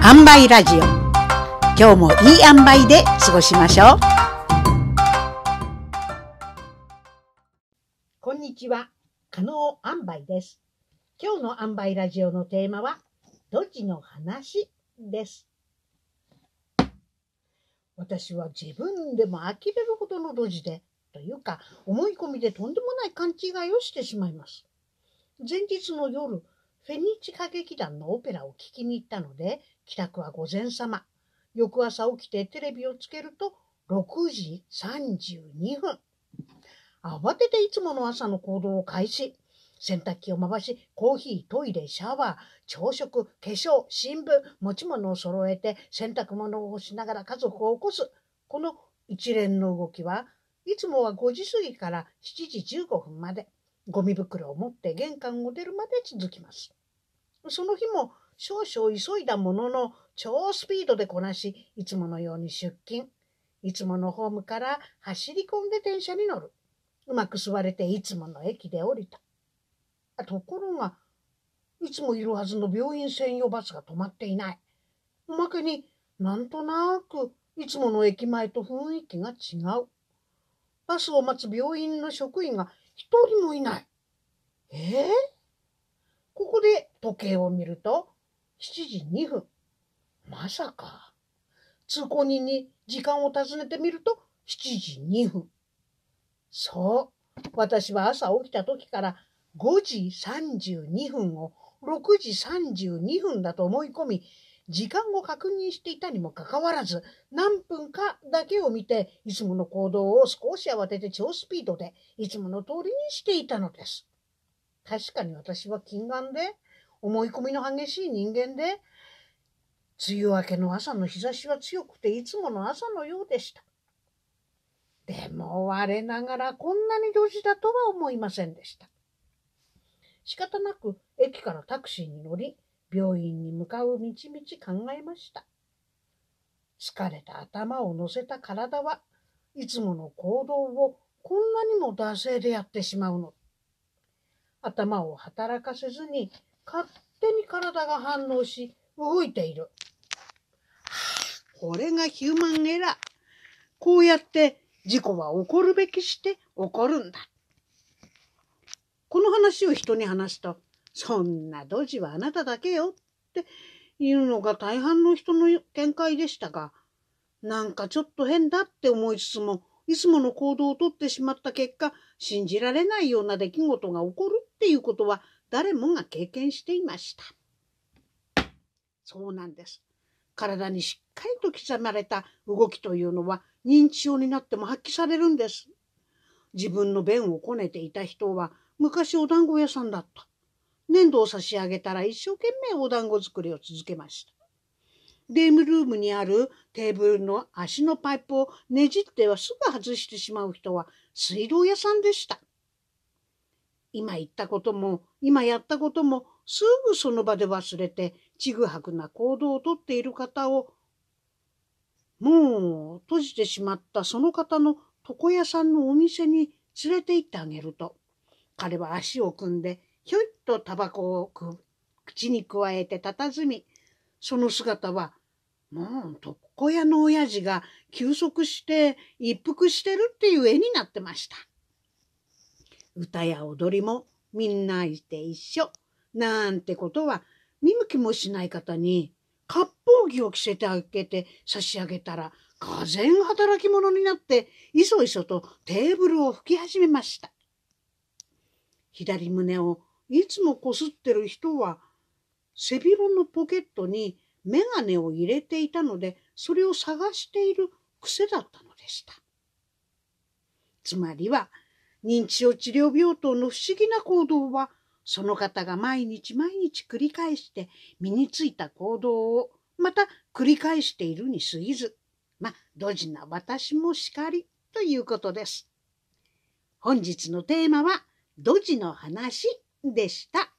塩梅ラジオ今日もいい塩梅で過ごしましょうこんにちは加納塩梅です今日の塩梅ラジオのテーマはド地の話です私は自分でも呆れるほどのドジでというか思い込みでとんでもない勘違いをしてしまいます前日の夜フェニーチ歌劇団のオペラを聴きに行ったので、帰宅は午前様。翌朝起きてテレビをつけると、6時32分。慌てていつもの朝の行動を開始。洗濯機を回し、コーヒー、トイレ、シャワー、朝食、化粧、新聞、持ち物を揃えて、洗濯物を干しながら家族を起こす。この一連の動きはいつもは5時過ぎから7時15分まで、ゴミ袋を持って玄関を出るまで続きます。その日も少々急いだものの超スピードでこなし、いつものように出勤。いつものホームから走り込んで電車に乗る。うまく座れていつもの駅で降りた。ところが、いつもいるはずの病院専用バスが止まっていない。おまけになんとなくいつもの駅前と雰囲気が違う。バスを待つ病院の職員が一人もいない。えー、ここで時計を見ると7時2分。まさか。通行人に時間を尋ねてみると7時2分。そう。私は朝起きた時から5時32分を6時32分だと思い込み、時間を確認していたにもかかわらず、何分かだけを見て、いつもの行動を少し慌てて超スピードで、いつもの通りにしていたのです。確かに私は禁断で、思い込みの激しい人間で、梅雨明けの朝の日差しは強くていつもの朝のようでした。でも我ながらこんなにドジだとは思いませんでした。仕方なく駅からタクシーに乗り、病院に向かう道々考えました。疲れた頭を乗せた体はいつもの行動をこんなにも惰性でやってしまうのだ。頭を働かせずに勝手に体が反応し動いている。これがヒューマンエラー。こうやって事故は起こるべきして起こるんだ。この話を人に話すと、そんなドジはあなただけよっていうのが大半の人の見解でしたが、なんかちょっと変だって思いつつも、いつもの行動をとってしまった結果、信じられないような出来事が起こるっていうことは誰もが経験していました。そうなんです。体にしっかりと刻まれた動きというのは認知症になっても発揮されるんです。自分の便をこねていた人は昔お団子屋さんだった。粘土を差し上げたら一生懸命お団子作りを続けました。ゲームルームにあるテーブルの足のパイプをねじってはすぐ外してしまう人は水道屋さんでした。今言ったことも、今やったことも、すぐその場で忘れて、ちぐはぐな行動をとっている方を、もう閉じてしまったその方の床屋さんのお店に連れて行ってあげると、彼は足を組んで、ひょいっとタバコを口にくわえて佇み、その姿は、もう床屋の親父が休息して一服してるっていう絵になってました。歌や踊りもみんないて一緒なんてことは見向きもしない方に割烹着を着せてあげて差し上げたら俄ぜ働き者になっていそいそとテーブルを拭き始めました左胸をいつもこすってる人は背広のポケットに眼鏡を入れていたのでそれを探している癖だったのでしたつまりは認知症治療病棟の不思議な行動は、その方が毎日毎日繰り返して身についた行動をまた繰り返しているに過ぎず、まあ、ドジな私もしかりということです。本日のテーマは、ドジの話でした。